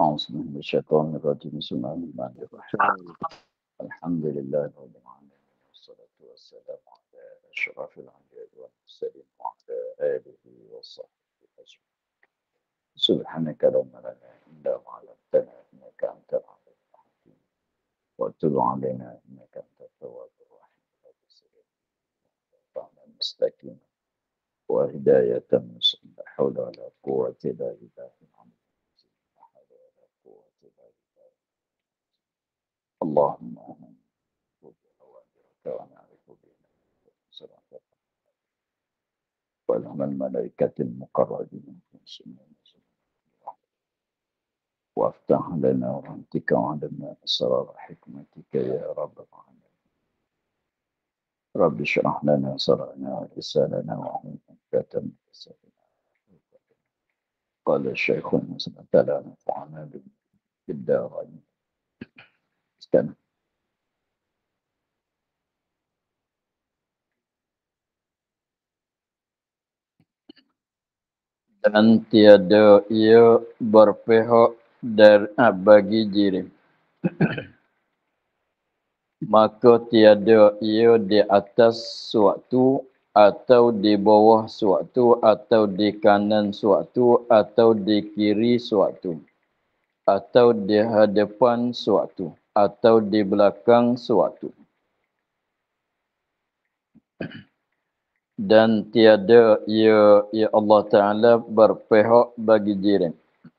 أعوذ بالله من الشيطان الرجيم بسم الله الرحمن الرحيم الحمد لله رب العالمين والصلاة والسلام على أشرف الأنبياء والمرسلين وعلى آله وصحبه أجمعين سبحانك لا علم إلا علمتنا إنك أنت العليم الحكيم وتب علينا إنك أنت التواب الرحيم ربنا مستقيما وهداية من لا حول ولا قوة إلا بالله اللهم ولهم الملائكة المقربين وافتح لنا رحمتك وعلمنا أسرار حكمتك يا رب العالمين رب اشرح لنا صرعنا ولساننا وعن عقدة قال الشيخ المسلم فلا نفعنا بالدارين system. Dan tiada ia berpihak dar, ah, bagi diri. Maka tiada ia di atas suatu atau di bawah suatu atau di kanan suatu atau di kiri suatu atau di hadapan suatu atau di belakang suatu. Dan tiada ia, ia Allah Ta'ala berpihak bagi jirim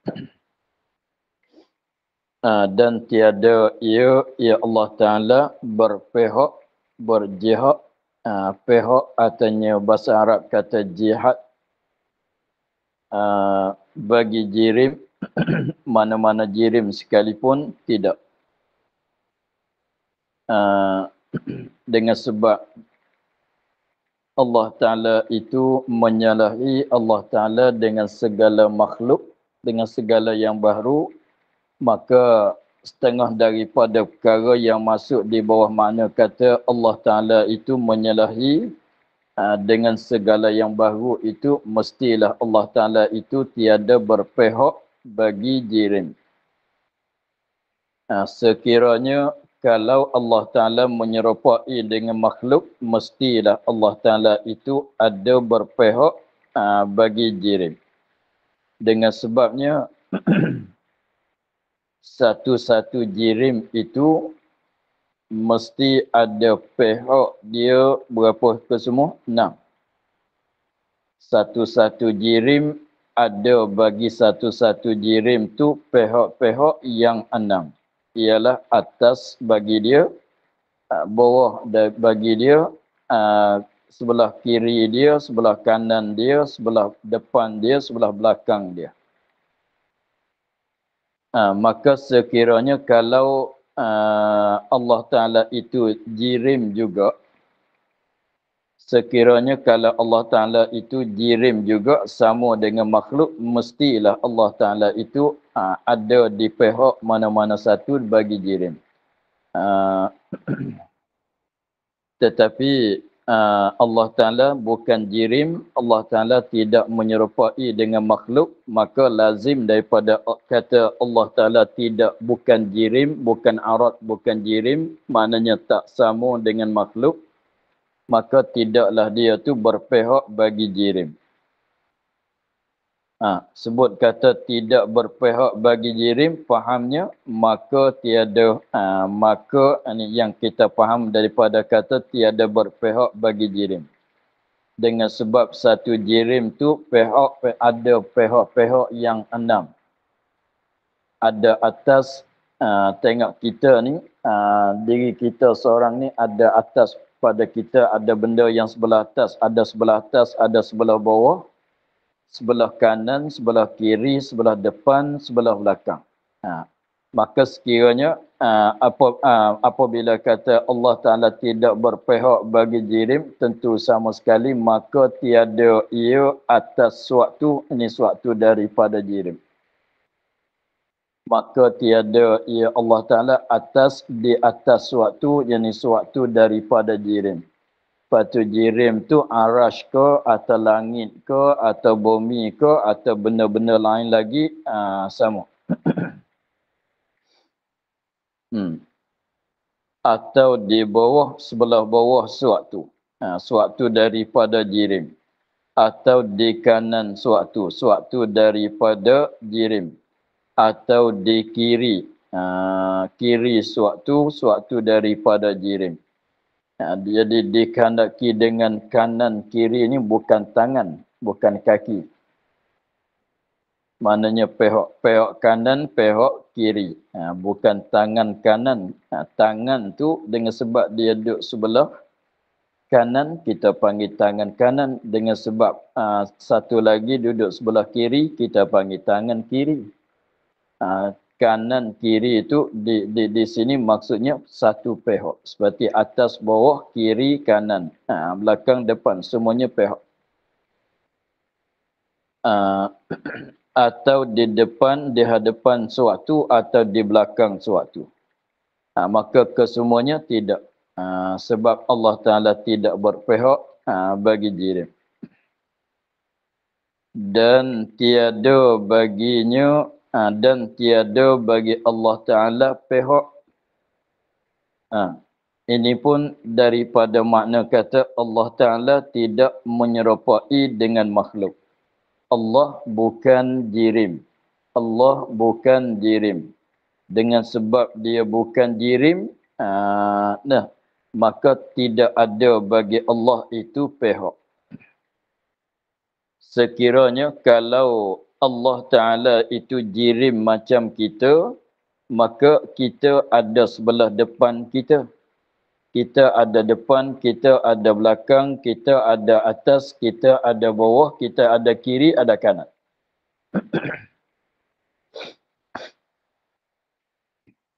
ah, Dan tiada ia, ia Allah Ta'ala berpihak, berjihak, ah, pihak artinya bahasa Arab kata jihad ah, bagi jirim mana-mana jirim sekalipun tidak Uh, dengan sebab Allah Ta'ala itu menyalahi Allah Ta'ala dengan segala makhluk, dengan segala yang baru, maka setengah daripada perkara yang masuk di bawah makna kata Allah Ta'ala itu menyalahi uh, dengan segala yang baru itu mestilah Allah Ta'ala itu tiada berpehok bagi jirim. Uh, sekiranya kalau Allah Ta'ala menyerupai dengan makhluk, mestilah Allah Ta'ala itu ada berpihak uh, ah, bagi jirim. Dengan sebabnya, satu-satu jirim itu mesti ada pihak dia berapa ke semua? Enam. Satu-satu jirim ada bagi satu-satu jirim tu pihak-pihak yang enam ialah atas bagi dia ah, bawah bagi dia ah, sebelah kiri dia sebelah kanan dia sebelah depan dia sebelah belakang dia ah, maka sekiranya kalau Allah taala itu jirim juga sekiranya kalau Allah taala itu jirim juga sama dengan makhluk mestilah Allah taala itu ha, ada di pihak mana-mana satu bagi jirim. Ha, ah, tetapi ha, Allah Ta'ala bukan jirim, Allah Ta'ala tidak menyerupai dengan makhluk, maka lazim daripada kata Allah Ta'ala tidak bukan jirim, bukan arat, bukan jirim, maknanya tak sama dengan makhluk, maka tidaklah dia tu berpihak bagi jirim. Ha, sebut kata tidak berpihak bagi jirim, fahamnya maka tiada ha, maka ini yang kita faham daripada kata tiada berpihak bagi jirim. Dengan sebab satu jirim tu pihak ada pihak-pihak yang enam. Ada atas ha, tengok kita ni ha, diri kita seorang ni ada atas pada kita ada benda yang sebelah atas, ada sebelah atas, ada sebelah bawah sebelah kanan, sebelah kiri, sebelah depan, sebelah belakang. Ha. Maka sekiranya ha, apa, ha, apabila kata Allah Ta'ala tidak berpihak bagi jirim, tentu sama sekali maka tiada ia atas suatu, ini suatu daripada jirim. Maka tiada ia Allah Ta'ala atas, di atas suatu, ini suatu daripada jirim. Batu jirim tu arash ke atau langit ke atau bumi ke atau benda-benda lain lagi uh, ah, sama. hmm. Atau di bawah, sebelah bawah suatu. Ha, ah, suatu daripada jirim. Atau di kanan suatu. Suatu daripada jirim. Atau di kiri. Ha, kiri suatu, suatu daripada jirim jadi ha, dikandaki dengan kanan kiri ini bukan tangan, bukan kaki. Maknanya pehok, pehok kanan, pehok kiri. Ha, bukan tangan kanan. Ha, tangan tu dengan sebab dia duduk sebelah kanan, kita panggil tangan kanan. Dengan sebab ha, satu lagi duduk sebelah kiri, kita panggil tangan kiri. Ha, kanan kiri itu di, di di sini maksudnya satu pehok seperti atas bawah kiri kanan ha, belakang depan semuanya pehok ha, atau di depan di hadapan suatu atau di belakang suatu ha, maka kesemuanya tidak ha, sebab Allah Taala tidak berpehok ha, bagi diri dan tiada baginya ha, dan tiada bagi Allah Ta'ala pihak ha, ini pun daripada makna kata Allah Ta'ala tidak menyerupai dengan makhluk Allah bukan jirim Allah bukan jirim dengan sebab dia bukan jirim ha, nah maka tidak ada bagi Allah itu pihak sekiranya kalau Allah Ta'ala itu jirim macam kita, maka kita ada sebelah depan kita. Kita ada depan, kita ada belakang, kita ada atas, kita ada bawah, kita ada kiri, ada kanan.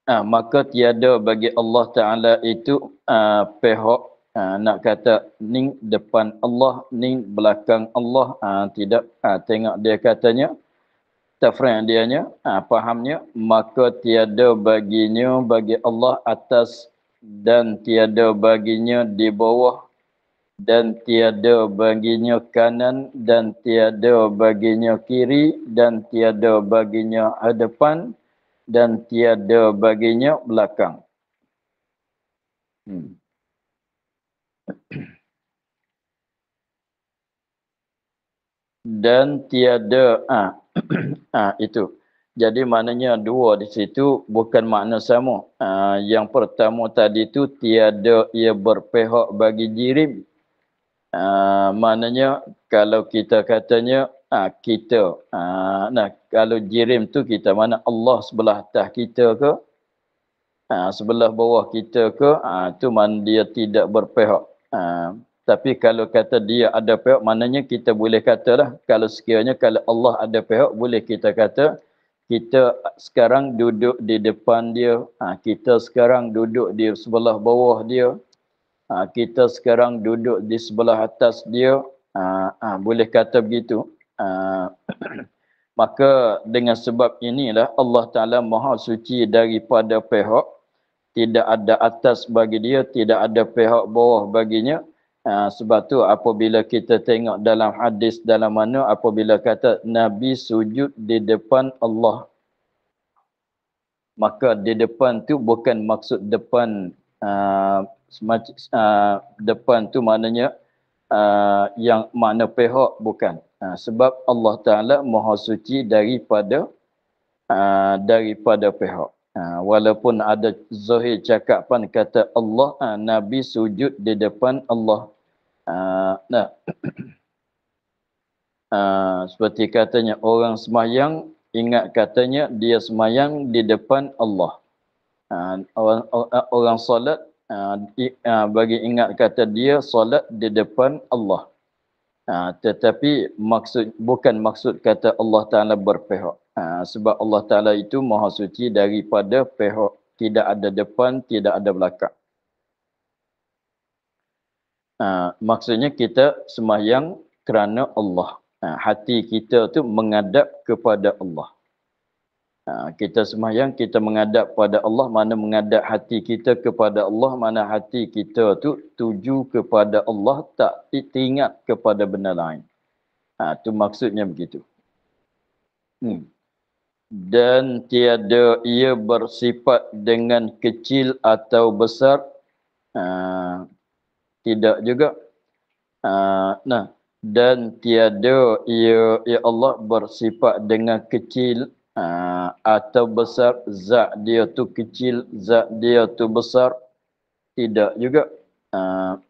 ha, maka tiada bagi Allah Ta'ala itu uh, ah, pihak Uh, nak kata ning depan Allah, ning belakang Allah, uh, tidak uh, tengok dia katanya tafrih dianya, uh, fahamnya maka tiada baginya bagi Allah atas dan tiada baginya di bawah dan tiada baginya kanan dan tiada baginya kiri dan tiada baginya hadapan dan tiada baginya belakang. Hmm dan tiada a ah, ha. Ah, itu jadi maknanya dua di situ bukan makna sama ha, yang pertama tadi tu tiada ia berpihak bagi jirim ha, maknanya kalau kita katanya ha, kita ha, nah kalau jirim tu kita mana Allah sebelah atas kita ke ha, sebelah bawah kita ke ha, tu dia tidak berpihak Ah, tapi kalau kata dia ada pihak, maknanya kita boleh katalah kalau sekiranya kalau Allah ada pihak, boleh kita kata kita sekarang duduk di depan dia, ha, kita sekarang duduk di sebelah bawah dia, ha, kita sekarang duduk di sebelah atas dia, ha, ha, boleh kata begitu. Ha, maka dengan sebab inilah Allah Ta'ala maha suci daripada pihak, tidak ada atas bagi dia, tidak ada pihak bawah baginya. Uh, sebab tu apabila kita tengok dalam hadis dalam mana apabila kata Nabi sujud di depan Allah. Maka di depan tu bukan maksud depan uh, uh, depan tu maknanya uh, yang mana pihak bukan. Uh, sebab Allah Ta'ala maha suci daripada uh, daripada pihak. Ha, walaupun ada zahir cakapan kata Allah, ha, Nabi sujud di depan Allah. Ha, nah. ha, seperti katanya orang semayang, ingat katanya dia semayang di depan Allah. Ha, orang, orang, orang solat ha, i, ha, bagi ingat kata dia solat di depan Allah. Ha, tetapi maksud bukan maksud kata Allah Ta'ala berpihak. Ha, sebab Allah Ta'ala itu maha suci daripada pehok. Tidak ada depan, tidak ada belakang. Ha, maksudnya kita semayang kerana Allah. Ha, hati kita tu mengadap kepada Allah. Ha, kita semayang, kita mengadap kepada Allah. Mana mengadap hati kita kepada Allah. Mana hati kita tu tuju kepada Allah. Tak teringat kepada benda lain. Itu ha, maksudnya begitu. Hmm dan tiada ia bersifat dengan kecil atau besar uh, tidak juga uh, nah dan tiada ia ya Allah bersifat dengan kecil uh, atau besar zat dia tu kecil zat dia tu besar tidak juga uh,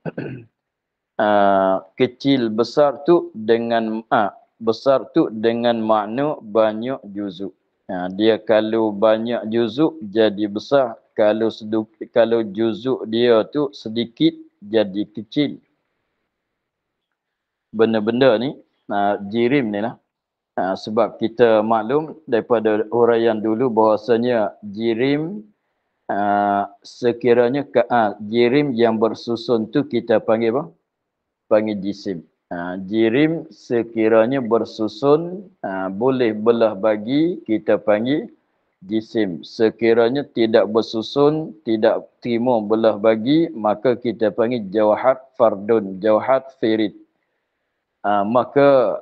uh, kecil besar tu dengan uh, besar tu dengan makna banyak juzuk Ha, dia kalau banyak juzuk jadi besar. Kalau seduk, kalau juzuk dia tu sedikit jadi kecil. Benda-benda ni ha, jirim ni lah. Ha, sebab kita maklum daripada huraian dulu bahasanya jirim ha, sekiranya ha, jirim yang bersusun tu kita panggil apa? Panggil jisim. Ha, jirim sekiranya bersusun ha, boleh belah bagi kita panggil jisim sekiranya tidak bersusun tidak timo belah bagi maka kita panggil jawahat fardun jawahat firid ha, maka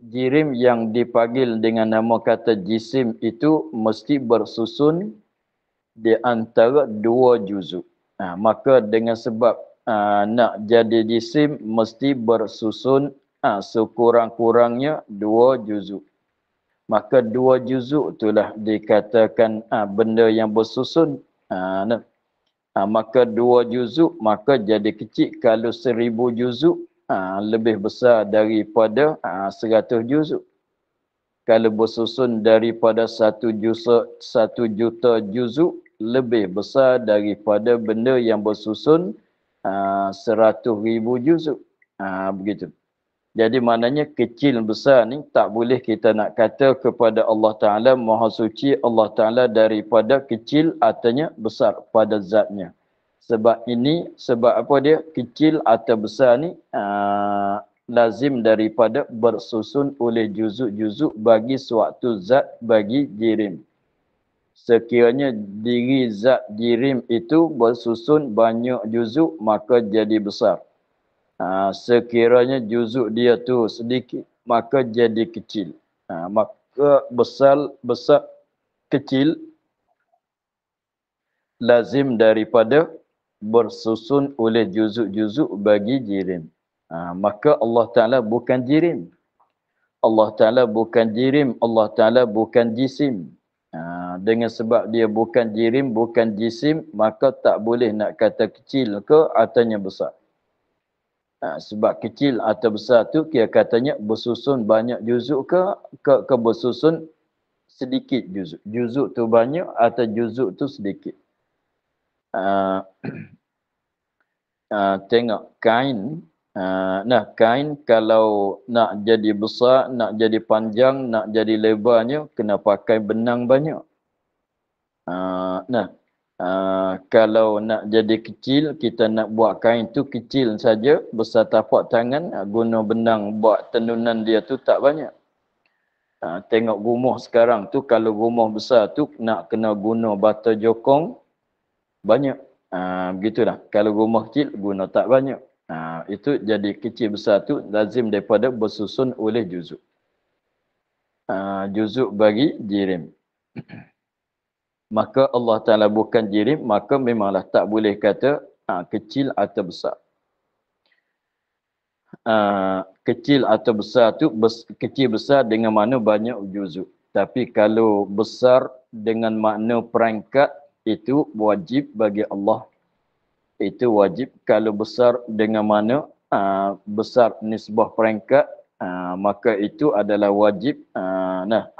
jirim yang dipanggil dengan nama kata jisim itu mesti bersusun di antara dua juzuk maka dengan sebab aa, ah, nak jadi jisim mesti bersusun aa, ah, sekurang-kurangnya dua juzuk. Maka dua juzuk itulah dikatakan aa, ah, benda yang bersusun. Aa, nah. aa, maka dua juzuk maka jadi kecil kalau seribu juzuk aa, lebih besar daripada aa, seratus juzuk. Kalau bersusun daripada satu juta, satu juta juzuk lebih besar daripada benda yang bersusun Ah, seratus ribu juzuk, ha, begitu jadi maknanya kecil besar ni tak boleh kita nak kata kepada Allah Ta'ala Maha Suci Allah Ta'ala daripada kecil artinya besar pada zatnya. Sebab ini, sebab apa dia? Kecil atau besar ni aa, ah, lazim daripada bersusun oleh juzuk-juzuk bagi suatu zat bagi jirim sekiranya diri zat jirim itu bersusun banyak juzuk maka jadi besar. Ha, sekiranya juzuk dia tu sedikit maka jadi kecil. Ha, maka besar besar kecil lazim daripada bersusun oleh juzuk-juzuk bagi jirim. Ha, maka Allah Ta'ala bukan jirim. Allah Ta'ala bukan jirim. Allah Ta'ala bukan jisim dengan sebab dia bukan jirim, bukan jisim, maka tak boleh nak kata kecil ke atau yang besar. Ha, sebab kecil atau besar tu kira katanya bersusun banyak juzuk ke ke, ke bersusun sedikit juzuk. Juzuk tu banyak atau juzuk tu sedikit. Uh, uh, tengok kain uh, nah kain kalau nak jadi besar nak jadi panjang nak jadi lebarnya kena pakai benang banyak Ah, nah uh, kalau nak jadi kecil kita nak buat kain tu kecil saja besar tapak tangan ah, guna benang buat tenunan dia tu tak banyak uh, tengok rumah sekarang tu kalau rumah besar tu nak kena guna bata jokong banyak uh, begitulah kalau rumah kecil guna tak banyak Ha, itu jadi kecil besar tu lazim daripada bersusun oleh juzuk. Ha, juzuk bagi jirim. maka Allah Ta'ala bukan jirim, maka memanglah tak boleh kata ha, kecil atau besar. Ha, kecil atau besar tu bes, kecil besar dengan mana banyak juzuk. Tapi kalau besar dengan makna perangkat itu wajib bagi Allah. Itu wajib. Kalau besar dengan mana ha, besar nisbah perangkat ha, maka itu adalah wajib. Ha, nah,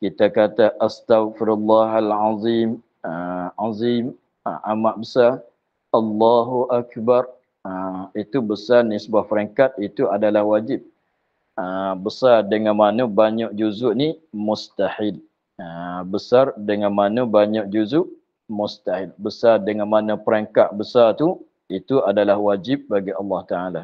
kita kata astagfirullahalazim uh, ah, azim uh, amat besar Allahu akbar uh, itu besar nisbah peringkat itu adalah wajib uh, besar dengan mana banyak juzuk ni mustahil uh, besar dengan mana banyak juzuk mustahil besar dengan mana peringkat besar tu itu adalah wajib bagi Allah taala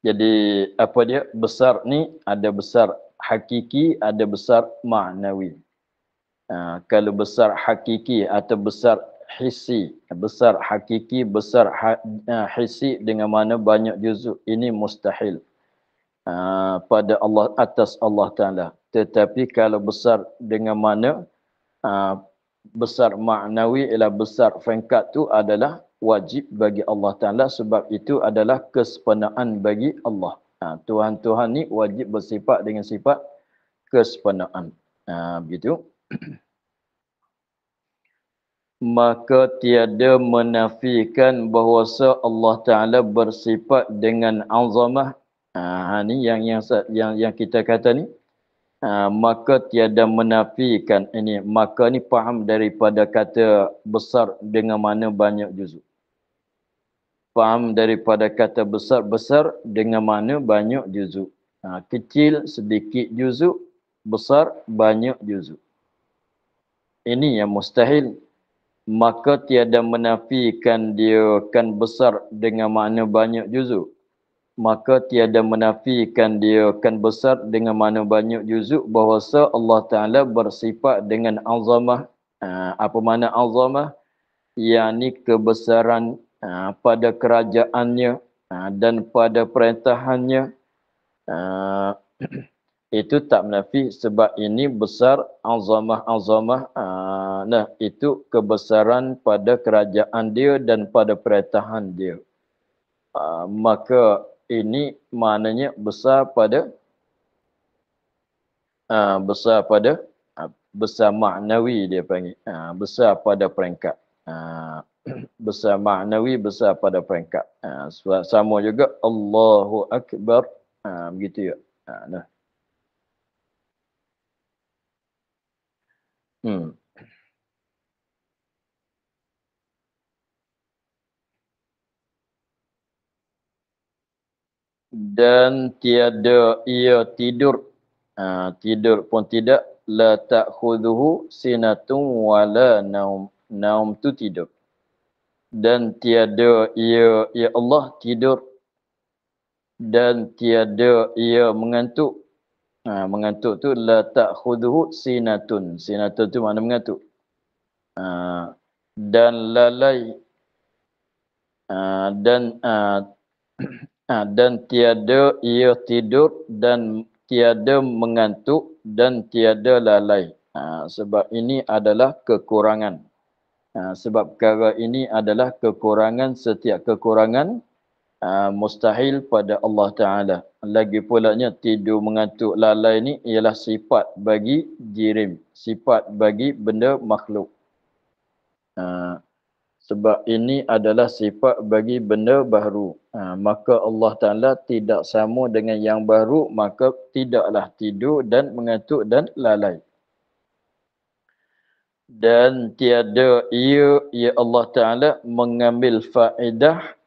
jadi apa dia besar ni ada besar hakiki ada besar maknawi. Uh, kalau besar hakiki atau besar hisi. besar hakiki, besar ha, uh, ah, hissi dengan mana banyak juzuk ini mustahil uh, pada Allah atas Allah Taala. Tetapi kalau besar dengan mana uh, besar maknawi ialah besar fengkat tu adalah wajib bagi Allah Taala sebab itu adalah kesempurnaan bagi Allah. Ha, Tuhan-Tuhan ni wajib bersifat dengan sifat kesepenuhan. Ha, begitu. Maka tiada menafikan bahawa Allah Ta'ala bersifat dengan azamah. Ha, ha, ni yang, yang, yang, yang kita kata ni. Ha, maka tiada menafikan ini maka ni faham daripada kata besar dengan mana banyak juzuk faham daripada kata besar-besar dengan mana banyak juzuk. Ha, kecil sedikit juzuk, besar banyak juzuk. Ini yang mustahil. Maka tiada menafikan dia akan besar dengan mana banyak juzuk. Maka tiada menafikan dia akan besar dengan mana banyak juzuk bahawa Allah Ta'ala bersifat dengan azamah. Ha, apa mana azamah? Yang ni kebesaran Ah, pada kerajaannya ah, dan pada perintahannya ah, itu tak menafi sebab ini besar azamah-azamah nah itu kebesaran pada kerajaan dia dan pada perintahan dia maka ini maknanya besar pada besar pada besar maknawi dia panggil besar pada peringkat besar maknawi besar pada peringkat ha, sama juga Allahu akbar ha, begitu ya ha, nah. hmm dan tiada ia tidur ha, tidur pun tidak la ta'khuduhu sinatun wala naum naum tu tidur dan tiada ia ya Allah tidur dan tiada ia mengantuk ha, mengantuk tu la ta'khudhu sinatun sinatun tu mana mengantuk ha, dan lalai ha, dan ha, ha, dan tiada ia tidur dan tiada mengantuk dan tiada lalai ha, sebab ini adalah kekurangan Ha, sebab perkara ini adalah kekurangan setiap kekurangan ha, mustahil pada Allah Ta'ala. Lagi pulanya tidur mengantuk lalai ini ialah sifat bagi jirim. Sifat bagi benda makhluk. Ha, sebab ini adalah sifat bagi benda baru. Ha, maka Allah Ta'ala tidak sama dengan yang baru maka tidaklah tidur dan mengantuk dan lalai dan tiada ia ya Allah Taala mengambil faedah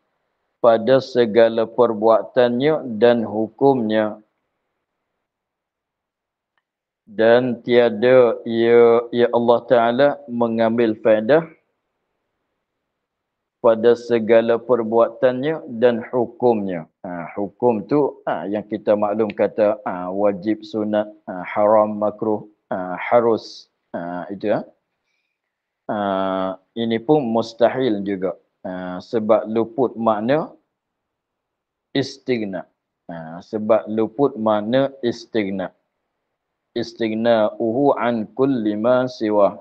pada segala perbuatannya dan hukumnya dan tiada ia ya Allah Taala mengambil faedah pada segala perbuatannya dan hukumnya. Ha, hukum tu ha, yang kita maklum kata ha, wajib sunat, ha, haram makruh, ha, harus ha, itu ya. Ha. Ah, ini pun mustahil juga uh, sebab luput makna istighna uh, ah, sebab luput makna istighna istighna uhu an kulli ma siwa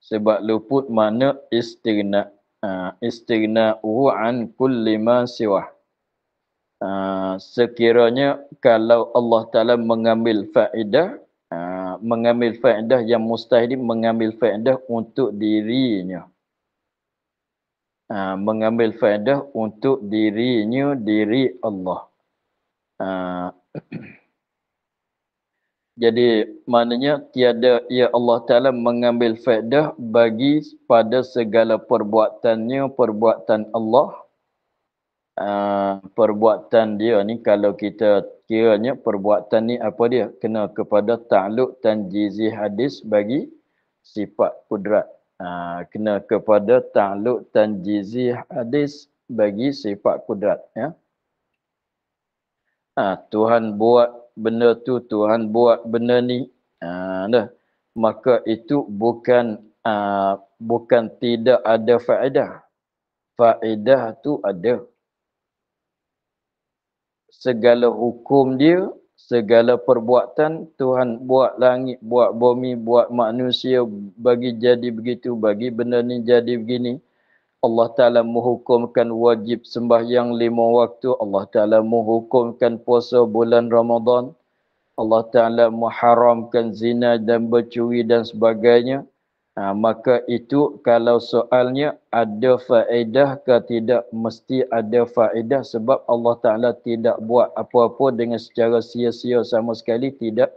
sebab luput makna istighna uh, istighna uhu an kulli ma siwa Uh, sekiranya kalau Allah Ta'ala mengambil faedah mengambil faedah yang mustahil mengambil faedah untuk dirinya. Ha, mengambil faedah untuk dirinya, diri Allah. Ha. Jadi maknanya tiada ya Allah Ta'ala mengambil faedah bagi pada segala perbuatannya, perbuatan Allah. Ah, perbuatan dia ni kalau kita kiranya perbuatan ni apa dia kena kepada ta'luk tanjizi hadis bagi sifat kudrat aa, ah, kena kepada ta'luk tanjizi hadis bagi sifat kudrat ya aa, ah, Tuhan buat benda tu Tuhan buat benda ni aa, dah. maka itu bukan aa, bukan tidak ada faedah faedah tu ada segala hukum dia, segala perbuatan Tuhan buat langit, buat bumi, buat manusia bagi jadi begitu, bagi benda ni jadi begini. Allah Ta'ala menghukumkan wajib sembahyang lima waktu. Allah Ta'ala menghukumkan puasa bulan Ramadan. Allah Ta'ala muharamkan zina dan bercuri dan sebagainya. Ha, maka itu kalau soalnya ada faedah ke tidak mesti ada faedah sebab Allah Ta'ala tidak buat apa-apa dengan secara sia-sia sama sekali tidak.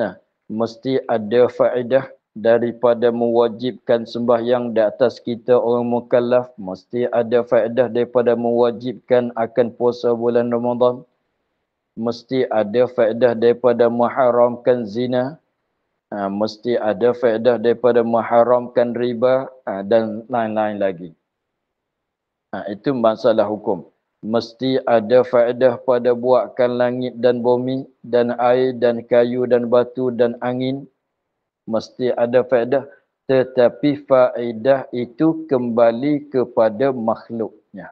Nah, mesti ada faedah daripada mewajibkan sembahyang di atas kita orang mukallaf mesti ada faedah daripada mewajibkan akan puasa bulan Ramadan mesti ada faedah daripada mengharamkan zina ha, mesti ada faedah daripada mengharamkan riba ha, dan lain-lain lagi. Ha, itu masalah hukum. Mesti ada faedah pada buatkan langit dan bumi dan air dan kayu dan batu dan angin. Mesti ada faedah tetapi faedah itu kembali kepada makhluknya.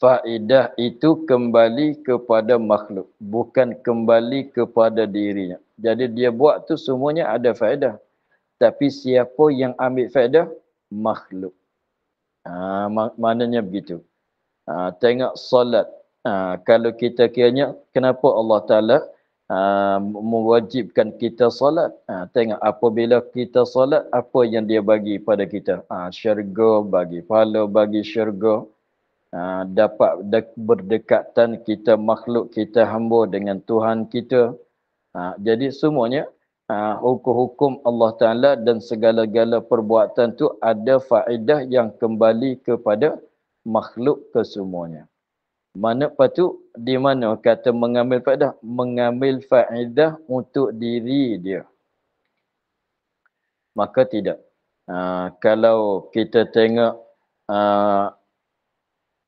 Faedah itu kembali kepada makhluk, bukan kembali kepada dirinya. Jadi dia buat tu semuanya ada faedah. Tapi siapa yang ambil faedah? Makhluk. Ha, maknanya begitu. Ha, tengok solat. Ha, kalau kita kira, kenapa Allah Ta'ala ha, mewajibkan kita solat. Ha, tengok apabila kita solat, apa yang dia bagi pada kita. Ha, syurga bagi pahala, bagi syurga. Ha, dapat berdekatan kita makhluk, kita hamba dengan Tuhan kita. Ha, jadi semuanya ha, hukum-hukum Allah Ta'ala dan segala-gala perbuatan tu ada faedah yang kembali kepada makhluk kesemuanya. Mana patut di mana kata mengambil faedah? Mengambil faedah untuk diri dia. Maka tidak. Ha, kalau kita tengok ha,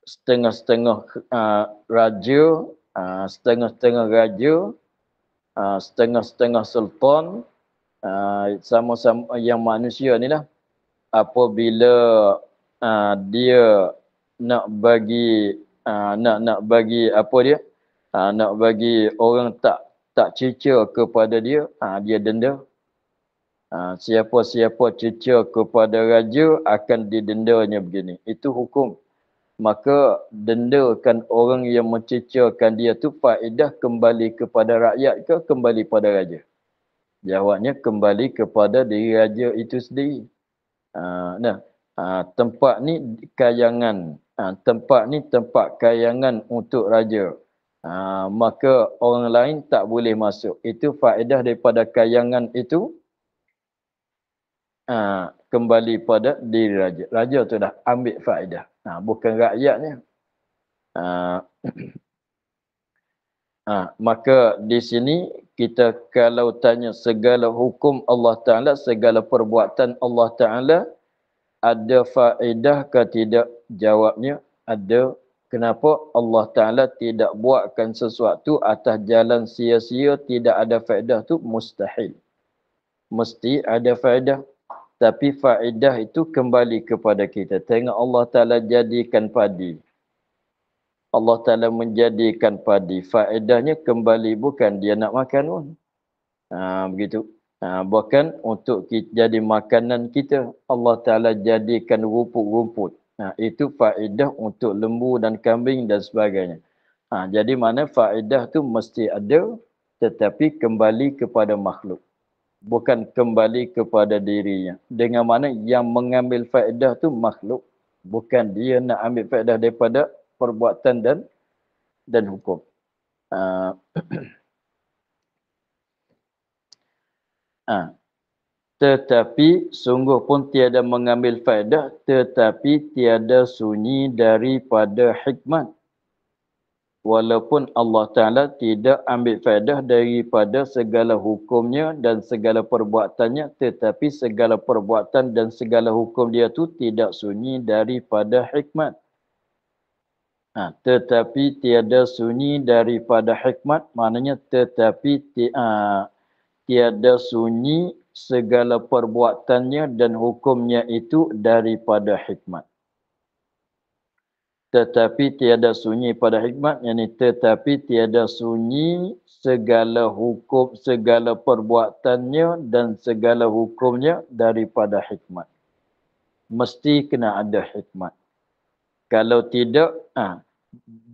setengah-setengah ha, raja, ha, setengah-setengah raja, Ah, setengah-setengah sultan ah, sama-sama yang manusia ni lah apabila ah, dia nak bagi nak nak bagi apa dia nak bagi orang tak tak cica kepada dia dia denda siapa-siapa cica kepada raja akan didendanya begini itu hukum maka dendakan orang yang mencecahkan dia tu faedah kembali kepada rakyat ke kembali pada raja jawabnya kembali kepada diri raja itu sendiri ha, nah ha, tempat ni kayangan ha, tempat ni tempat kayangan untuk raja ha, maka orang lain tak boleh masuk itu faedah daripada kayangan itu ha, kembali pada diri raja raja tu dah ambil faedah ha, bukan rakyatnya. Ha, ha, maka di sini kita kalau tanya segala hukum Allah Ta'ala, segala perbuatan Allah Ta'ala, ada faedah ke tidak? Jawabnya ada. Kenapa Allah Ta'ala tidak buatkan sesuatu atas jalan sia-sia tidak ada faedah tu? Mustahil. Mesti ada faedah. Tapi faedah itu kembali kepada kita. Tengok Allah Ta'ala jadikan padi. Allah Ta'ala menjadikan padi. Faedahnya kembali bukan dia nak makan pun. Ha, begitu. Ha, bukan untuk kita, jadi makanan kita. Allah Ta'ala jadikan rumput-rumput. Ha, itu faedah untuk lembu dan kambing dan sebagainya. Ha, jadi mana faedah tu mesti ada tetapi kembali kepada makhluk bukan kembali kepada dirinya. Dengan mana yang mengambil faedah tu makhluk. Bukan dia nak ambil faedah daripada perbuatan dan dan hukum. Uh, uh, tetapi sungguh pun tiada mengambil faedah tetapi tiada sunyi daripada hikmat walaupun Allah Ta'ala tidak ambil faedah daripada segala hukumnya dan segala perbuatannya tetapi segala perbuatan dan segala hukum dia tu tidak sunyi daripada hikmat. Ha, tetapi tiada sunyi daripada hikmat maknanya tetapi ti, ha, tiada sunyi segala perbuatannya dan hukumnya itu daripada hikmat tetapi tiada sunyi pada hikmat yang ini tetapi tiada sunyi segala hukum segala perbuatannya dan segala hukumnya daripada hikmat mesti kena ada hikmat kalau tidak ha,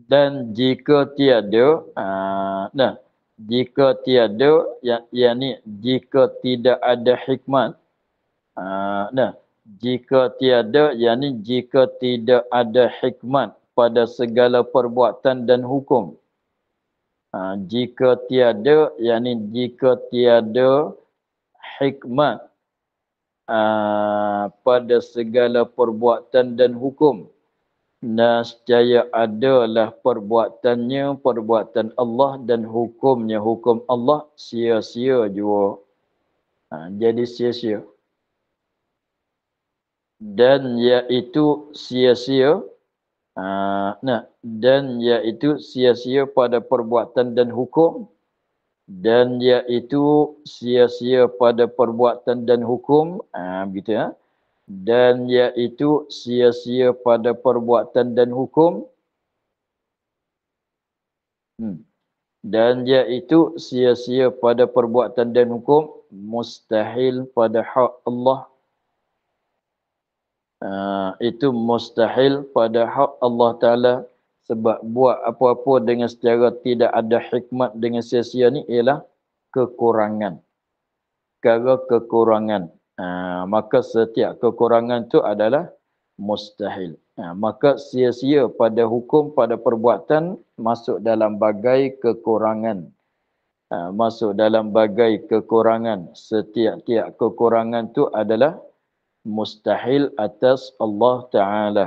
dan jika tiada ha, nah jika tiada yang yakni jika tidak ada hikmat ha, nah jika tiada yakni jika tidak ada hikmat pada segala perbuatan dan hukum ha, jika tiada yakni jika tiada hikmat ha, pada segala perbuatan dan hukum nascaya adalah perbuatannya perbuatan Allah dan hukumnya hukum Allah sia-sia jua ha, jadi sia-sia dan iaitu sia-sia uh, nah dan iaitu sia-sia pada perbuatan dan hukum dan iaitu sia-sia pada perbuatan dan hukum ah uh, begitu ya dan iaitu sia-sia pada perbuatan dan hukum hmm dan iaitu sia-sia pada perbuatan dan hukum mustahil pada hak Allah Ah, itu mustahil pada hak Allah Ta'ala sebab buat apa-apa dengan secara tidak ada hikmat dengan sia-sia ni ialah kekurangan. Kerana kekurangan. Ha, maka setiap kekurangan tu adalah mustahil. Ha, maka sia-sia pada hukum, pada perbuatan masuk dalam bagai kekurangan. Ha, masuk dalam bagai kekurangan. Setiap-tiap kekurangan tu adalah mustahil atas Allah Ta'ala.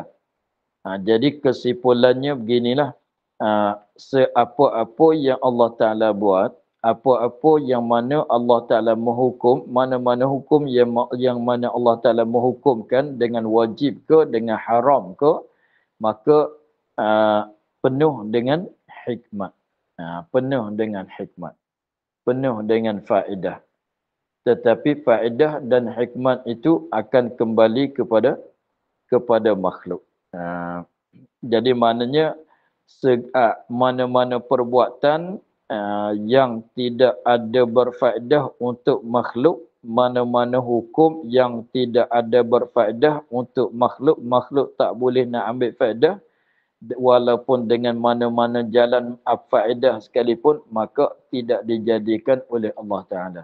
Ha, jadi kesimpulannya beginilah. Ha, seapa-apa yang Allah Ta'ala buat, apa-apa yang mana Allah Ta'ala menghukum, mana-mana hukum yang, yang mana Allah Ta'ala menghukumkan dengan wajib ke, dengan haram ke, maka ha, penuh dengan hikmat. Ha, penuh dengan hikmat. Penuh dengan faedah tetapi faedah dan hikmat itu akan kembali kepada kepada makhluk. Ha. Jadi maknanya mana-mana perbuatan ha, yang tidak ada berfaedah untuk makhluk, mana-mana hukum yang tidak ada berfaedah untuk makhluk, makhluk tak boleh nak ambil faedah walaupun dengan mana-mana jalan faedah sekalipun maka tidak dijadikan oleh Allah Ta'ala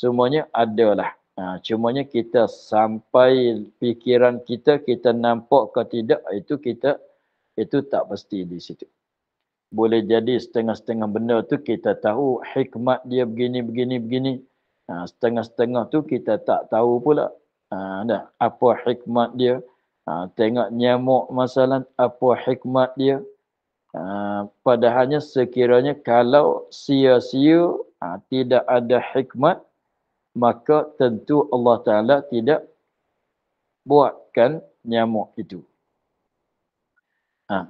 semuanya adalah. Ha, cumanya kita sampai fikiran kita, kita nampak ke tidak, itu kita itu tak pasti di situ. Boleh jadi setengah-setengah benda tu kita tahu hikmat dia begini, begini, begini. Ha, setengah-setengah tu kita tak tahu pula ha, apa hikmat dia. Ha, tengok nyamuk masalah apa hikmat dia. Ha, padahalnya sekiranya kalau sia-sia ha, tidak ada hikmat, maka tentu Allah Ta'ala tidak buatkan nyamuk itu. Ha.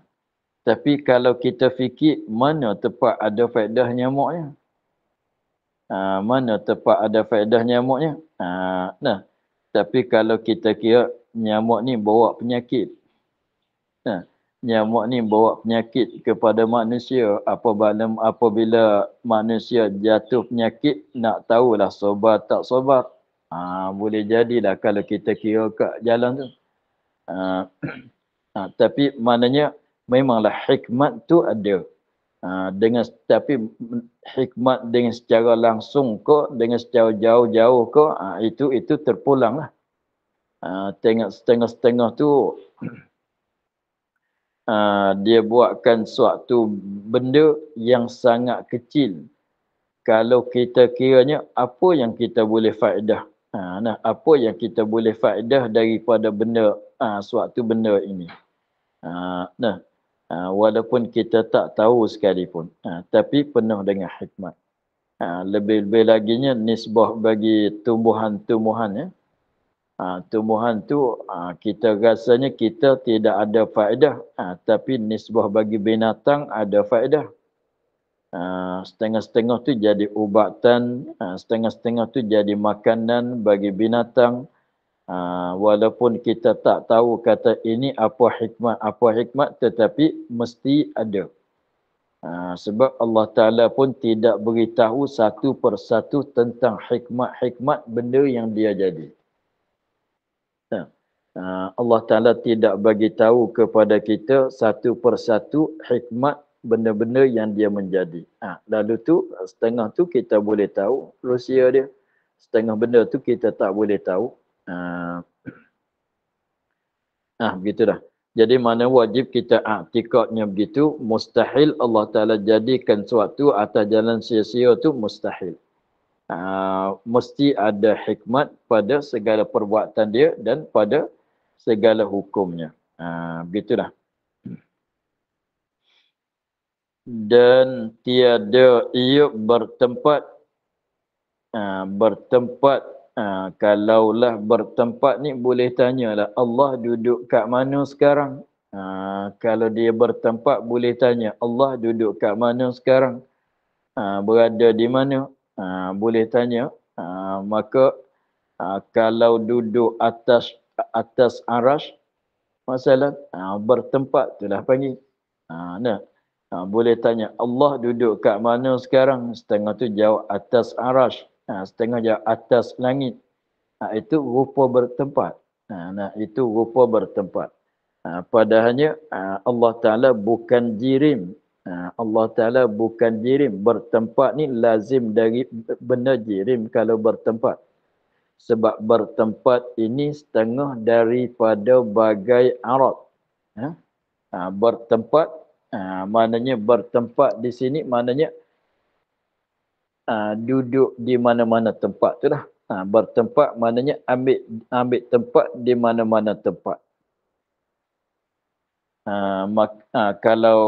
Tapi kalau kita fikir mana tempat ada faedah nyamuknya? Ha, mana tempat ada faedah nyamuknya? Ha, nah. Tapi kalau kita kira nyamuk ni bawa penyakit. Nah. Ha nyamuk ni bawa penyakit kepada manusia apabila apabila manusia jatuh penyakit nak tahulah sobat tak sobat ha, boleh jadilah kalau kita kira kat jalan tu ha, ha, tapi maknanya memanglah hikmat tu ada ha, dengan tapi hikmat dengan secara langsung ke dengan secara jauh-jauh ke ha, itu itu terpulang lah ha, tengok setengah-setengah tu Ah, dia buatkan suatu benda yang sangat kecil kalau kita kiranya apa yang kita boleh faedah ha, nah apa yang kita boleh faedah daripada benda ha, suatu benda ini ha, nah ha, walaupun kita tak tahu sekalipun ha, tapi penuh dengan hikmat lebih ha, lebih-lebih laginya nisbah bagi tumbuhan-tumbuhan ya ha, tumbuhan tu ha, kita rasanya kita tidak ada faedah ha, tapi nisbah bagi binatang ada faedah ha, setengah-setengah tu jadi ubatan ha, setengah-setengah tu jadi makanan bagi binatang ha, walaupun kita tak tahu kata ini apa hikmat apa hikmat tetapi mesti ada Ha, sebab Allah Ta'ala pun tidak beritahu satu persatu tentang hikmat-hikmat benda yang dia jadi. Ah, Allah Ta'ala tidak bagi tahu kepada kita satu persatu hikmat benda-benda yang dia menjadi. Ha, lalu tu ah, setengah tu kita boleh tahu rahsia dia. Setengah benda tu kita tak boleh tahu. Ha, ha begitulah. Jadi mana wajib kita aktikatnya begitu, mustahil Allah Ta'ala jadikan suatu atas jalan sia-sia tu mustahil. Ha, mesti ada hikmat pada segala perbuatan dia dan pada segala hukumnya. Ha, begitulah. Dan tiada ia bertempat ha, bertempat ha, kalaulah bertempat ni boleh tanyalah Allah duduk kat mana sekarang? Ha, kalau dia bertempat boleh tanya Allah duduk kat mana sekarang? Ha, berada di mana? Ha, boleh tanya. Ha, maka ha, kalau duduk atas atas arash masalah ha, bertempat telah panggil ha, nah ha, boleh tanya Allah duduk kat mana sekarang setengah tu jauh atas arash ha, setengah jauh atas langit ha, itu rupa bertempat ha, nah itu rupa bertempat ha, padahalnya ha, Allah Taala bukan jirim ha, Allah Taala bukan jirim bertempat ni lazim dari benda jirim kalau bertempat sebab bertempat ini setengah daripada bagai Arab. Ha? ha? Bertempat, ha, maknanya bertempat di sini, maknanya ha, duduk di mana-mana tempat tu lah. Ha, bertempat maknanya ambil ambil tempat di mana-mana tempat. Ha, mak, ha, kalau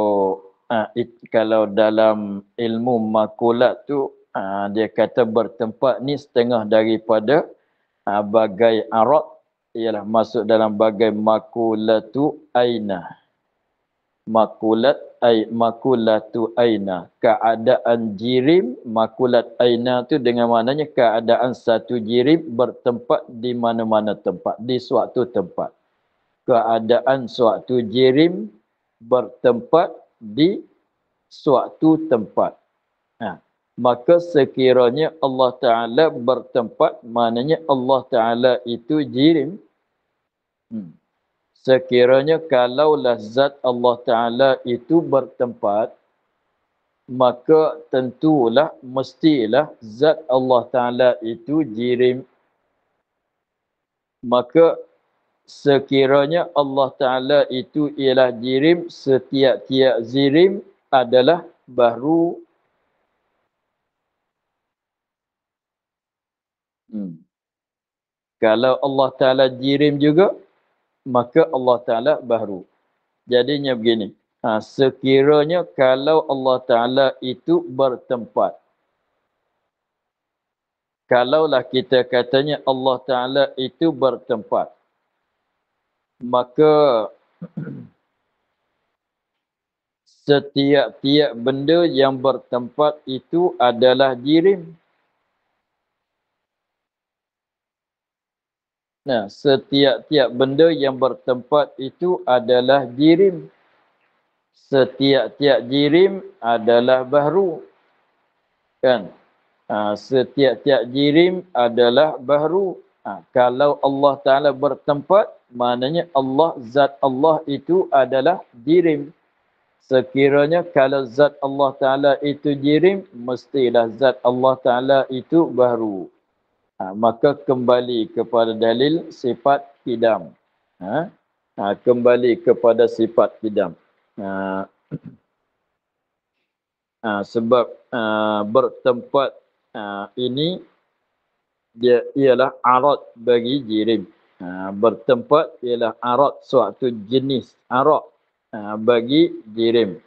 ha, it, kalau dalam ilmu makulat tu ha, dia kata bertempat ni setengah daripada ha, bagai arad ialah masuk dalam bagai makulatu aina makulat ai makulatu aina keadaan jirim makulat aina tu dengan maknanya keadaan satu jirim bertempat di mana-mana tempat di suatu tempat keadaan suatu jirim bertempat di suatu tempat ha maka sekiranya Allah Ta'ala bertempat, maknanya Allah Ta'ala itu jirim. Hmm. Sekiranya kalau lazat Allah Ta'ala itu bertempat, maka tentulah mestilah zat Allah Ta'ala itu jirim. Maka sekiranya Allah Ta'ala itu ialah jirim, setiap-tiap jirim adalah baru Hmm. Kalau Allah Ta'ala jirim juga, maka Allah Ta'ala baru. Jadinya begini. Ha, sekiranya kalau Allah Ta'ala itu bertempat. Kalaulah kita katanya Allah Ta'ala itu bertempat. Maka setiap-tiap benda yang bertempat itu adalah jirim. Nah, setiap-tiap benda yang bertempat itu adalah jirim. Setiap-tiap jirim adalah baru. Kan? Ha, setiap-tiap jirim adalah baru. Ha, ah, kalau Allah Ta'ala bertempat, maknanya Allah, zat Allah itu adalah jirim. Sekiranya kalau zat Allah Ta'ala itu jirim, mestilah zat Allah Ta'ala itu baru ha, maka kembali kepada dalil sifat kidam ha, ha, kembali kepada sifat kidam ha, ha, sebab ha, bertempat ha, ini dia ialah arad bagi jirim ha, bertempat ialah arad suatu jenis arad ha, bagi jirim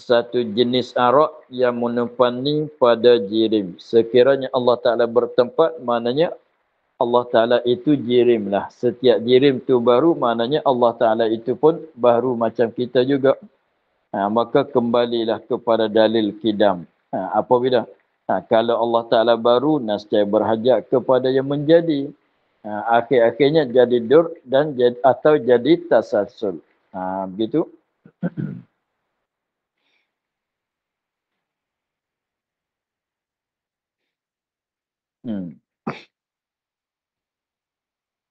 satu jenis arak yang menempani pada jirim. Sekiranya Allah Ta'ala bertempat, maknanya Allah Ta'ala itu jirim lah. Setiap jirim tu baru, maknanya Allah Ta'ala itu pun baru macam kita juga. Ha, maka kembalilah kepada dalil kidam. Ha, bila? Ha, kalau Allah Ta'ala baru, nasjaya berhajat kepada yang menjadi. Ha, akhir-akhirnya jadi dur dan jad, atau jadi tasasul. Ha, begitu. Hmm.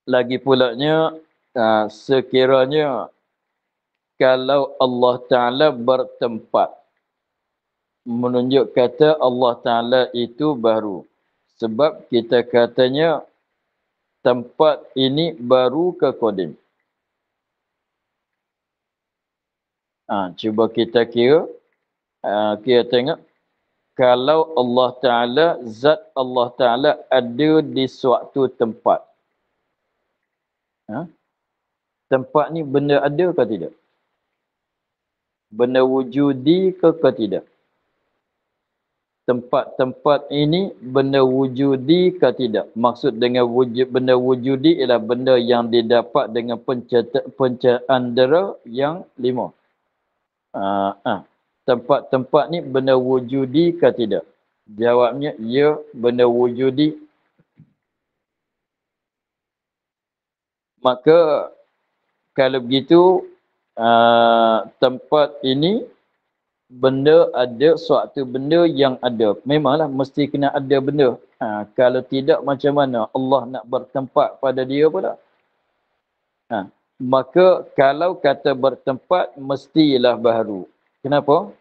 Lagi pulaknya ah, sekiranya kalau Allah Ta'ala bertempat menunjuk kata Allah Ta'ala itu baru. Sebab kita katanya tempat ini baru ke kodim. Ha, ah, cuba kita kira. Uh, kita tengok kalau Allah Ta'ala, zat Allah Ta'ala ada di suatu tempat. Ha? Tempat ni benda ada ke tidak? Benda wujudi ke ke tidak? Tempat-tempat ini benda wujudi ke tidak? Maksud dengan wujud, benda wujudi ialah benda yang didapat dengan pencerahan dera yang lima. Uh, uh tempat-tempat ni benda wujudi ke tidak? Jawabnya, ya benda wujudi. Maka kalau begitu uh, tempat ini benda ada suatu benda yang ada. Memanglah mesti kena ada benda. Ha, kalau tidak macam mana Allah nak bertempat pada dia pula? Ha, maka kalau kata bertempat mestilah baharu. Kenapa?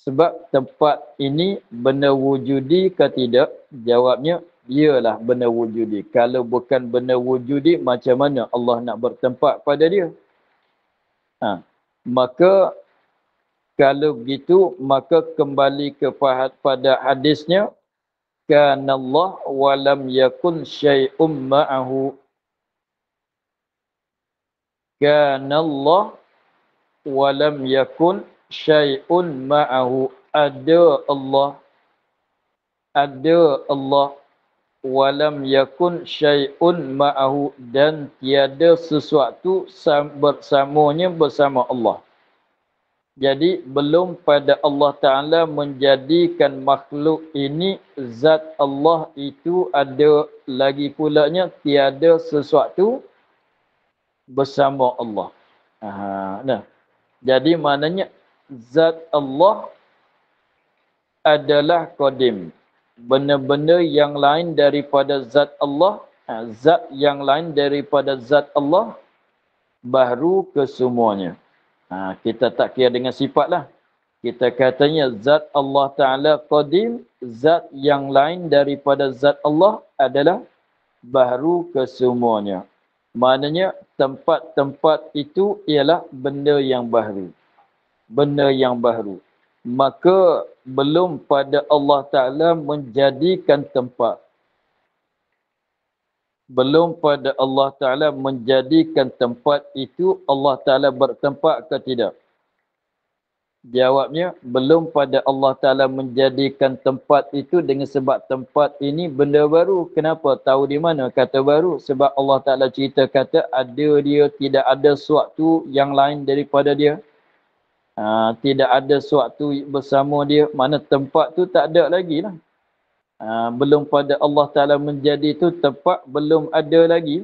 Sebab tempat ini benda wujudi ke tidak? Jawabnya, ialah benda wujudi. Kalau bukan benda wujudi, macam mana Allah nak bertempat pada dia? Ha. Maka, kalau begitu, maka kembali ke pada hadisnya, kan Allah walam yakun syai'um ma'ahu kan Allah walam yakun syai'un ma'ahu ada Allah ada Allah walam yakun syai'un ma'ahu dan tiada sesuatu bersamanya bersama Allah jadi belum pada Allah Ta'ala menjadikan makhluk ini zat Allah itu ada lagi pula nya tiada sesuatu bersama Allah. Aha, nah. Jadi maknanya zat Allah adalah qadim. Benda-benda yang lain daripada zat Allah, ha, zat yang lain daripada zat Allah baru kesemuanya. Ha, kita tak kira dengan sifat lah. Kita katanya zat Allah Ta'ala qadim, zat yang lain daripada zat Allah adalah baru kesemuanya. Maknanya tempat-tempat itu ialah benda yang baru benda yang baru. Maka belum pada Allah Ta'ala menjadikan tempat. Belum pada Allah Ta'ala menjadikan tempat itu Allah Ta'ala bertempat ke tidak. Jawabnya, belum pada Allah Ta'ala menjadikan tempat itu dengan sebab tempat ini benda baru. Kenapa? Tahu di mana kata baru? Sebab Allah Ta'ala cerita kata ada dia, tidak ada suatu yang lain daripada dia. Ha, tidak ada suatu bersama dia, mana tempat tu tak ada lagi lah. Ha, belum pada Allah Ta'ala menjadi tu tempat belum ada lagi.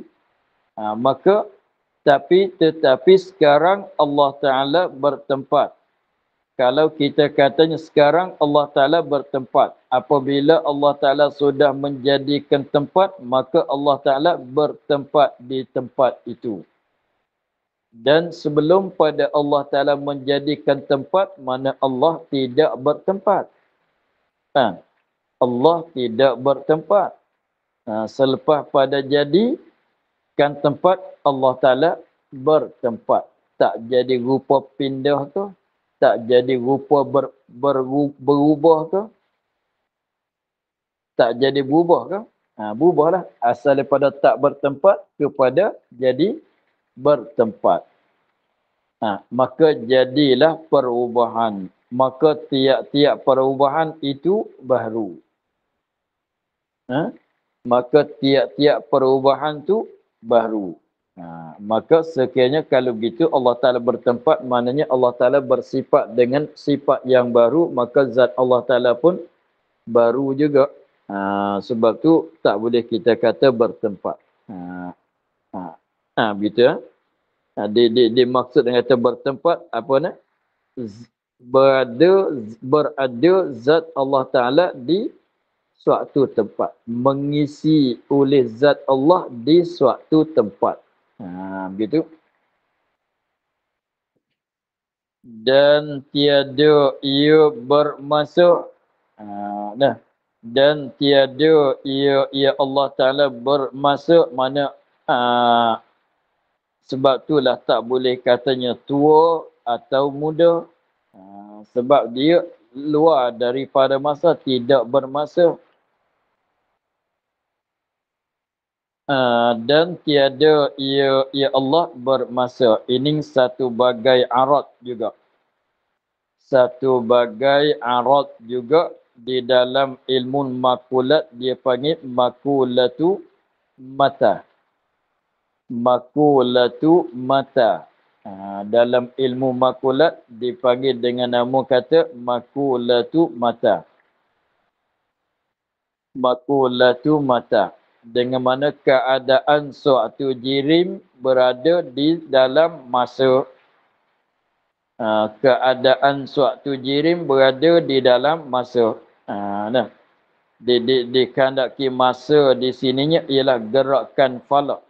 Ha, maka tapi tetapi sekarang Allah Ta'ala bertempat. Kalau kita katanya sekarang Allah Ta'ala bertempat. Apabila Allah Ta'ala sudah menjadikan tempat, maka Allah Ta'ala bertempat di tempat itu dan sebelum pada Allah Ta'ala menjadikan tempat mana Allah tidak bertempat. Ha. Allah tidak bertempat. Ha. Selepas pada jadikan tempat Allah Ta'ala bertempat. Tak jadi rupa pindah tu. Tak jadi rupa ber, ber, berubah tu. Tak jadi berubah ke? Ha, berubahlah. Asal daripada tak bertempat kepada jadi bertempat. Ha, maka jadilah perubahan. Maka tiap-tiap perubahan itu baru. Ha? Maka tiap-tiap perubahan tu baru. Ha, maka sekiranya kalau begitu Allah Ta'ala bertempat, maknanya Allah Ta'ala bersifat dengan sifat yang baru, maka zat Allah Ta'ala pun baru juga. Ha, sebab tu tak boleh kita kata bertempat. Ha, ha, ha, begitu ya. Ha? Ha, ah, di, di, di maksud dengan kata bertempat apa nak Berada, berada zat Allah Ta'ala di suatu tempat. Mengisi oleh zat Allah di suatu tempat. Ha, begitu. Dan tiada ia bermasuk. Ha, dah. Dan tiada ia, ia Allah Ta'ala bermasuk. Mana ha, sebab tu lah tak boleh katanya tua atau muda ha, sebab dia luar daripada masa tidak bermasa ha, dan tiada ia ia Allah bermasa ini satu bagai arat juga satu bagai arat juga di dalam ilmu makulat dia panggil makulatu mata makulatu mata. Ha, dalam ilmu makulat dipanggil dengan nama kata makulatu mata. Makulatu mata. Dengan mana keadaan suatu jirim berada di dalam masa. Ha, keadaan suatu jirim berada di dalam masa. Ha, nah. Di, di, di kandaki masa di sininya ialah gerakan falak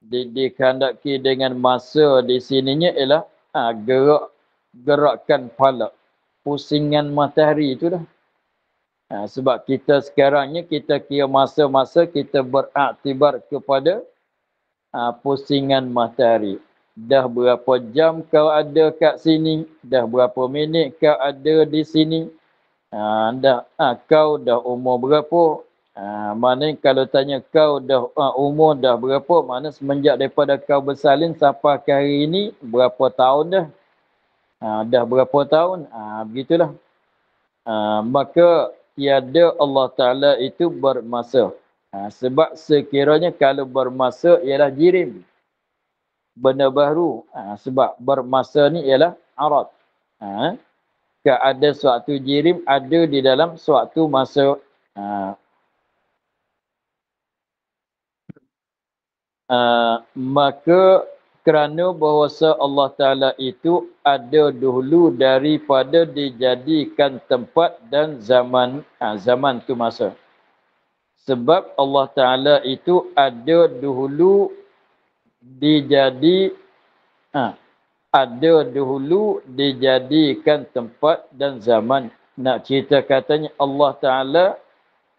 di, dikehendaki dengan masa di sininya ialah ha, gerak gerakkan pala pusingan matahari itu dah ha, sebab kita sekarangnya kita kira masa-masa kita beraktibar kepada ha, pusingan matahari dah berapa jam kau ada kat sini dah berapa minit kau ada di sini ha, dah ha, kau dah umur berapa Ah, mana kalau tanya kau dah uh, umur dah berapa mana semenjak daripada kau bersalin sampai ke hari ini berapa tahun dah uh, dah berapa tahun uh, begitulah uh, maka tiada Allah Ta'ala itu bermasa uh, sebab sekiranya kalau bermasa ialah jirim benda baru uh, sebab bermasa ni ialah arat uh, ada suatu jirim ada di dalam suatu masa uh, Ah, maka kerana bahawa Allah Ta'ala itu ada dulu daripada dijadikan tempat dan zaman ha, zaman tu masa sebab Allah Ta'ala itu ada dulu dijadi ha, ada dulu dijadikan tempat dan zaman nak cerita katanya Allah Ta'ala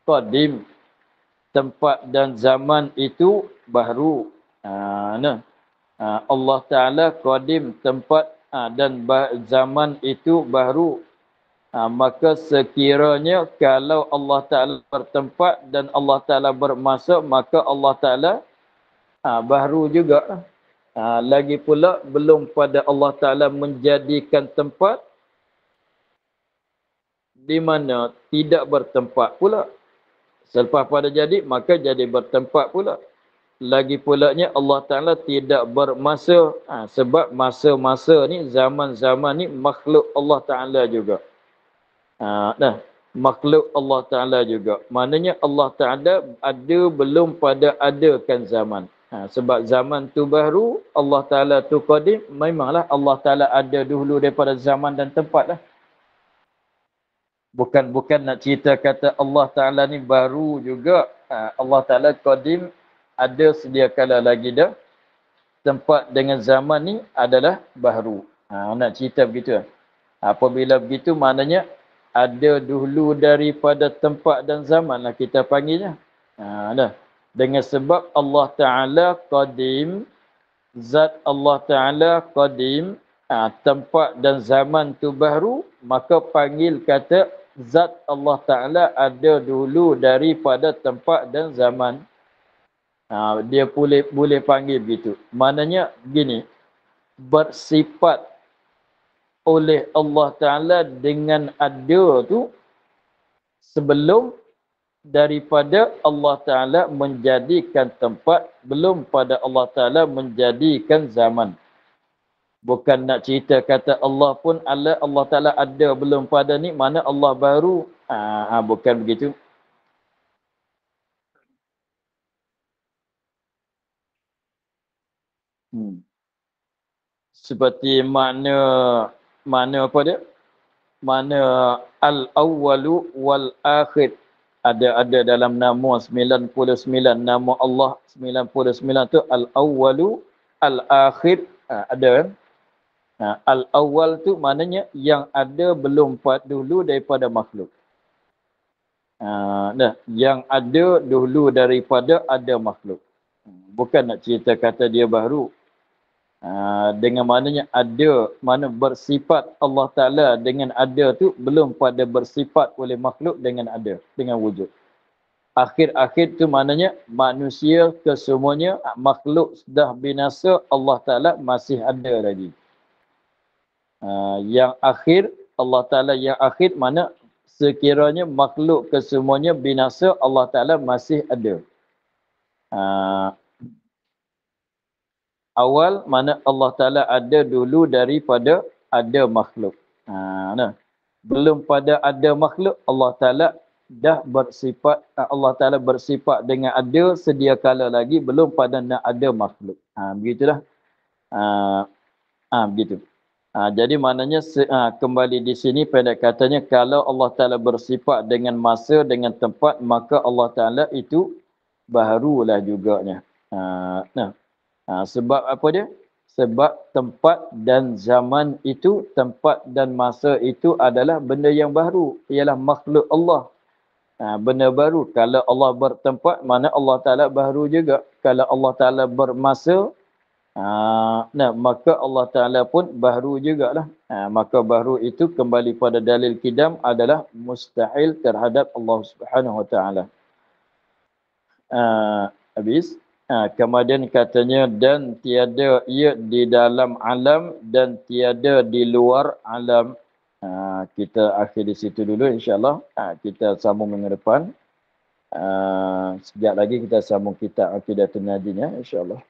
Qadim tempat dan zaman itu baru aa, ah, nah aa, ah, Allah taala qadim tempat aa, ah, dan zaman itu baru aa, maka sekiranya kalau Allah taala bertempat dan Allah taala bermasa maka Allah taala aa, baru juga aa, lagi pula belum pada Allah taala menjadikan tempat di mana tidak bertempat pula Selepas pada jadi, maka jadi bertempat pula. Lagi pula nya Allah Ta'ala tidak bermasa. Ha, sebab masa-masa ni, zaman-zaman ni makhluk Allah Ta'ala juga. Ha, dah. Makhluk Allah Ta'ala juga. Maknanya Allah Ta'ala ada belum pada adakan zaman. Ha, sebab zaman tu baru, Allah Ta'ala tu kodim, memanglah Allah Ta'ala ada dulu daripada zaman dan tempat lah bukan bukan nak cerita kata Allah Taala ni baru juga ha, Allah Taala qadim ada sedia kala lagi dah tempat dengan zaman ni adalah baru ha, nak cerita begitu apabila begitu maknanya ada dulu daripada tempat dan zaman lah kita panggilnya ha, dah. dengan sebab Allah Taala qadim zat Allah Taala qadim ha, tempat dan zaman tu baru maka panggil kata zat Allah Ta'ala ada dulu daripada tempat dan zaman ha, dia boleh, boleh panggil begitu maknanya gini bersifat oleh Allah Ta'ala dengan ada tu sebelum daripada Allah Ta'ala menjadikan tempat belum pada Allah Ta'ala menjadikan zaman Bukan nak cerita kata Allah pun Allah Allah Ta'ala ada belum pada ni mana Allah baru. Ah, ah, bukan begitu. Hmm. Seperti mana mana apa dia? Mana al-awwalu wal-akhir. Ada-ada dalam nama 99 nama Allah 99 tu al-awwalu al-akhir. Ah, ada kan? Eh? Ha, al-awwal tu maknanya yang ada belum part dulu daripada makhluk. Ha, nah, yang ada dulu daripada ada makhluk. Bukan nak cerita kata dia baru. Ha, dengan maknanya ada, mana bersifat Allah Ta'ala dengan ada tu belum pada bersifat oleh makhluk dengan ada, dengan wujud. Akhir-akhir tu maknanya manusia kesemuanya makhluk sudah binasa Allah Ta'ala masih ada lagi. Uh, Ah, yang akhir Allah Ta'ala yang akhir mana sekiranya makhluk kesemuanya binasa Allah Ta'ala masih ada. Uh, awal mana Allah Ta'ala ada dulu daripada ada makhluk. Ha, uh, nah. Belum pada ada makhluk Allah Ta'ala dah bersifat ah, Allah Ta'ala bersifat dengan ada sedia kala lagi belum pada nak ada makhluk. Ha, begitulah. Ha, uh, uh, begitu. Ha, jadi maknanya ha, kembali di sini pendek katanya kalau Allah Ta'ala bersifat dengan masa, dengan tempat maka Allah Ta'ala itu barulah juga Ha, nah. ha, sebab apa dia? Sebab tempat dan zaman itu, tempat dan masa itu adalah benda yang baru. Ialah makhluk Allah. Ha, benda baru. Kalau Allah bertempat, mana Allah Ta'ala baru juga. Kalau Allah Ta'ala bermasa, Aa, ah, nah, maka Allah Ta'ala pun baru jugalah. Aa, ah, maka baru itu kembali pada dalil kidam adalah mustahil terhadap Allah Subhanahu Wa Ta'ala. Ah, habis. Aa, kemudian katanya dan tiada ia di dalam alam dan tiada di luar alam. Aa, kita akhir di situ dulu insyaAllah. Aa, kita sambung minggu depan. Aa, sekejap lagi kita sambung kitab akidah tenajinya insyaAllah.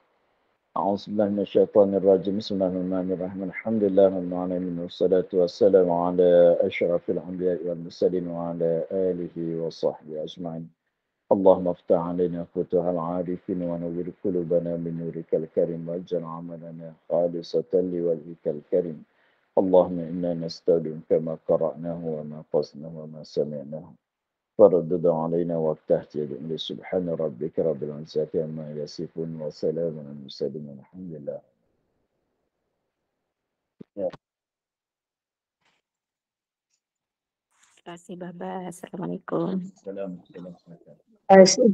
أعوذ بالله من الشيطان الرجيم بسم الله الرحمن الرحيم الحمد لله رب العالمين والصلاة والسلام على أشرف الأنبياء والمرسلين وعلى آله وصحبه أجمعين اللهم افتح علينا فتوح العارفين ونور قلوبنا من نورك الكريم واجعل عملنا خالصة لوجهك الكريم اللهم إنا نستودعك ما قرأناه وما قصناه وما سمعناه فردد علينا وتحتي الإنجليز سبحان ربك رب العزة عما يصفون وسلام على المرسلين الحمد لله Terima kasih Bapak. Assalamualaikum. Assalamualaikum.